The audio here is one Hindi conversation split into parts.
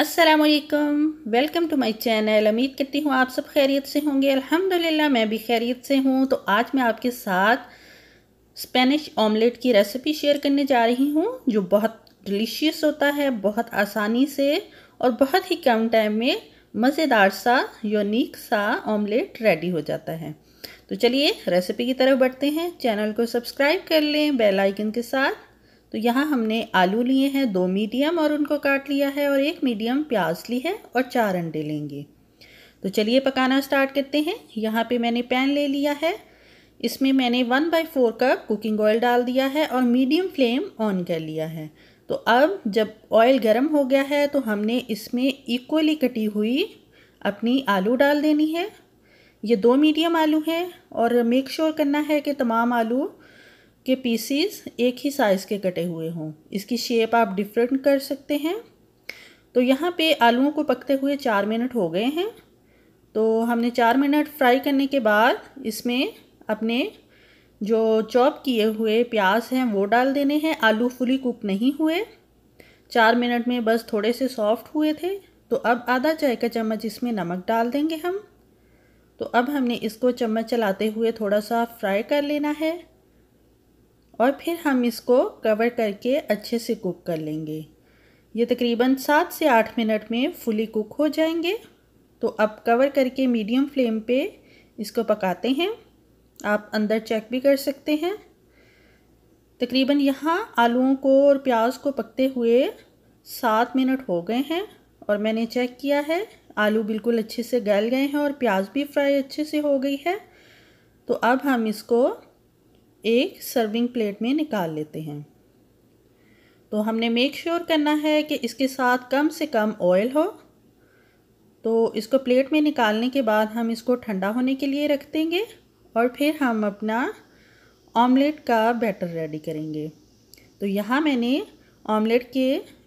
असलकम वेलकम टू माई चैनल उम्मीद करती हूँ आप सब खैरियत से होंगे अल्हम्दुलिल्लाह मैं भी खैरियत से हूँ तो आज मैं आपके साथ स्पेनिश ऑमलेट की रेसिपी शेयर करने जा रही हूँ जो बहुत डिलीशियस होता है बहुत आसानी से और बहुत ही कम टाइम में मज़ेदार सा यूनिक सा ऑमलेट रेडी हो जाता है तो चलिए रेसिपी की तरफ बढ़ते हैं चैनल को सब्सक्राइब कर लें बेल आइकन के साथ तो यहाँ हमने आलू लिए हैं दो मीडियम और उनको काट लिया है और एक मीडियम प्याज ली है और चार अंडे लेंगे तो चलिए पकाना स्टार्ट करते हैं यहाँ पे मैंने पैन ले लिया है इसमें मैंने one by four cup cooking oil डाल दिया है और मीडियम फ्लेम ऑन कर लिया है तो अब जब ऑयल गर्म हो गया है तो हमने इसमें इक्वली कटी हुई अपनी आलू डाल देनी है ये दो मीडियम आलू हैं और मेक श्योर करना है कि तमाम आलू के पीसीस एक ही साइज़ के कटे हुए हों इसकी शेप आप डिफरेंट कर सकते हैं तो यहाँ पे आलूओं को पकते हुए चार मिनट हो गए हैं तो हमने चार मिनट फ्राई करने के बाद इसमें अपने जो चॉप किए हुए प्याज हैं वो डाल देने हैं आलू फुली कुक नहीं हुए चार मिनट में बस थोड़े से सॉफ्ट हुए थे तो अब आधा चाय का चम्मच इसमें नमक डाल देंगे हम तो अब हमने इसको चम्मच चलाते हुए थोड़ा सा फ्राई कर लेना है और फिर हम इसको कवर करके अच्छे से कुक कर लेंगे ये तकरीबन सात से आठ मिनट में फुली कुक हो जाएंगे तो अब कवर करके मीडियम फ्लेम पे इसको पकाते हैं आप अंदर चेक भी कर सकते हैं तकरीबन यहाँ आलूओं को और प्याज को पकते हुए सात मिनट हो गए हैं और मैंने चेक किया है आलू बिल्कुल अच्छे से गल गए हैं और प्याज भी फ्राई अच्छे से हो गई है तो अब हम इसको एक सर्विंग प्लेट में निकाल लेते हैं तो हमने मेक श्योर sure करना है कि इसके साथ कम से कम ऑयल हो तो इसको प्लेट में निकालने के बाद हम इसको ठंडा होने के लिए रख देंगे और फिर हम अपना ऑमलेट का बैटर रेडी करेंगे तो यहाँ मैंने ऑमलेट के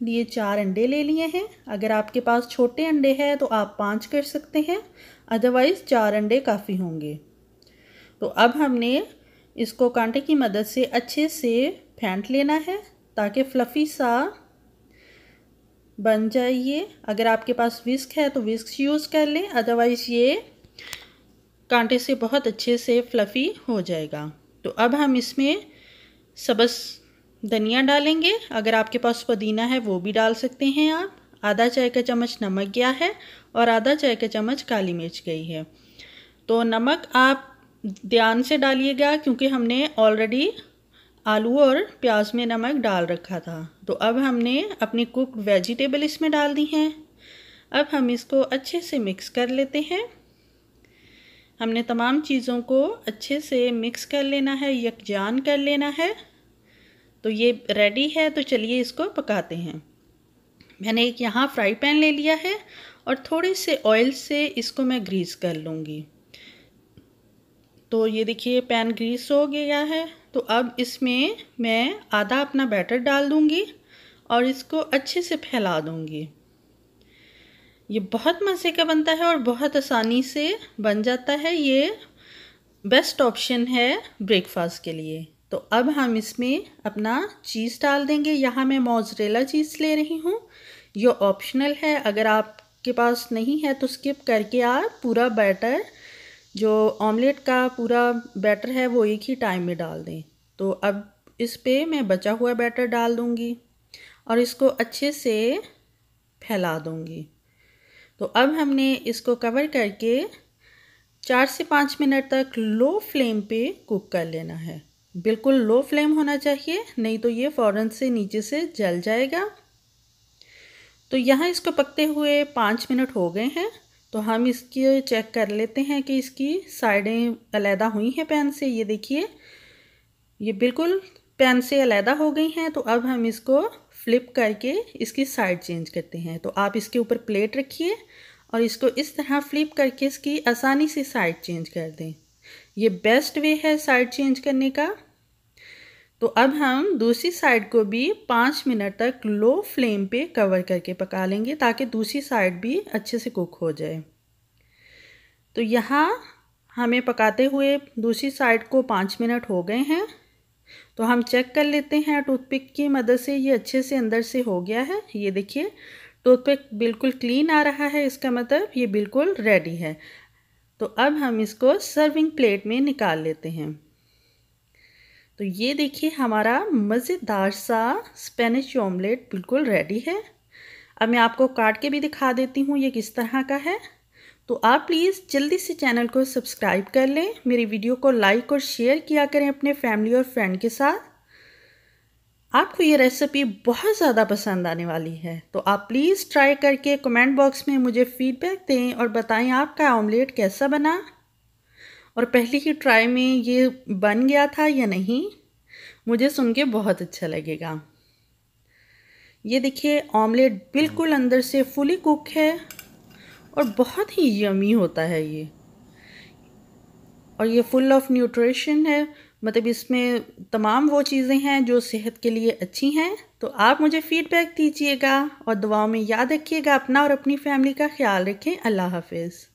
लिए चार अंडे ले लिए हैं अगर आपके पास छोटे अंडे हैं तो आप पाँच कर सकते हैं अदरवाइज़ चार अंडे काफ़ी होंगे तो अब हमने इसको कांटे की मदद से अच्छे से फेंट लेना है ताकि फ्लफ़ी सा बन जाइए अगर आपके पास विस्क है तो विस्क यूज़ कर लें अदरवाइज़ ये कांटे से बहुत अच्छे से फ्लफ़ी हो जाएगा तो अब हम इसमें सबस धनिया डालेंगे अगर आपके पास पुदीना है वो भी डाल सकते हैं आप आधा चाय का चम्मच नमक गया है और आधा चाय का चम्मच काली मिर्च गई है तो नमक आप ध्यान से डालिएगा क्योंकि हमने ऑलरेडी आलू और प्याज में नमक डाल रखा था तो अब हमने अपनी कुक वेजिटेबल इसमें डाल दी हैं अब हम इसको अच्छे से मिक्स कर लेते हैं हमने तमाम चीज़ों को अच्छे से मिक्स कर लेना है यकजान कर लेना है तो ये रेडी है तो चलिए इसको पकाते हैं मैंने एक यहाँ फ्राई पैन ले लिया है और थोड़े से ऑयल से इसको मैं ग्रीस कर लूँगी तो ये देखिए पैन ग्रीस हो गया है तो अब इसमें मैं आधा अपना बैटर डाल दूँगी और इसको अच्छे से फैला दूँगी ये बहुत मज़े का बनता है और बहुत आसानी से बन जाता है ये बेस्ट ऑप्शन है ब्रेकफास्ट के लिए तो अब हम इसमें अपना चीज़ डाल देंगे यहाँ मैं मोजरेला चीज़ ले रही हूँ ये ऑप्शनल है अगर आपके पास नहीं है तो स्किप करके आप पूरा बैटर जो ऑमलेट का पूरा बैटर है वो एक ही टाइम में डाल दें तो अब इस पर मैं बचा हुआ बैटर डाल दूँगी और इसको अच्छे से फैला दूँगी तो अब हमने इसको कवर करके चार से पाँच मिनट तक लो फ्लेम पे कुक कर लेना है बिल्कुल लो फ्लेम होना चाहिए नहीं तो ये फ़ौरन से नीचे से जल जाएगा तो यहाँ इसको पकते हुए पाँच मिनट हो गए हैं तो हम इसकी चेक कर लेते हैं कि इसकी साइडें अलहदा हुई हैं पैन से ये देखिए ये बिल्कुल पैन से अलहदा हो गई हैं तो अब हम इसको फ्लिप करके इसकी साइड चेंज करते हैं तो आप इसके ऊपर प्लेट रखिए और इसको इस तरह फ्लिप करके इसकी आसानी से साइड चेंज कर दें ये बेस्ट वे है साइड चेंज करने का तो अब हम दूसरी साइड को भी पाँच मिनट तक लो फ्लेम पे कवर करके पका लेंगे ताकि दूसरी साइड भी अच्छे से कुक हो जाए तो यहाँ हमें पकाते हुए दूसरी साइड को पाँच मिनट हो गए हैं तो हम चेक कर लेते हैं टूथपिक की मदद से ये अच्छे से अंदर से हो गया है ये देखिए टूथपिक बिल्कुल क्लीन आ रहा है इसका मतलब ये बिल्कुल रेडी है तो अब हम इसको सर्विंग प्लेट में निकाल लेते हैं तो ये देखिए हमारा मज़ेदार सा स्पेनिश ऑमलेट बिल्कुल रेडी है अब मैं आपको काट के भी दिखा देती हूँ ये किस तरह का है तो आप प्लीज़ जल्दी से चैनल को सब्सक्राइब कर लें मेरी वीडियो को लाइक और शेयर किया करें अपने फैमिली और फ्रेंड के साथ आपको ये रेसिपी बहुत ज़्यादा पसंद आने वाली है तो आप प्लीज़ ट्राई करके कमेंट बॉक्स में मुझे फीडबैक दें और बताएं आपका ऑमलेट कैसा बना और पहले ही ट्राई में ये बन गया था या नहीं मुझे सुन के बहुत अच्छा लगेगा ये देखिए ऑमलेट बिल्कुल अंदर से फुली कुक है और बहुत ही यमी होता है ये और ये फुल ऑफ न्यूट्रिशन है मतलब इसमें तमाम वो चीज़ें हैं जो सेहत के लिए अच्छी हैं तो आप मुझे फ़ीडबैक दीजिएगा और दुआओं में याद रखिएगा अपना और अपनी फैमिली का ख्याल रखें अल्लाह हाफिज़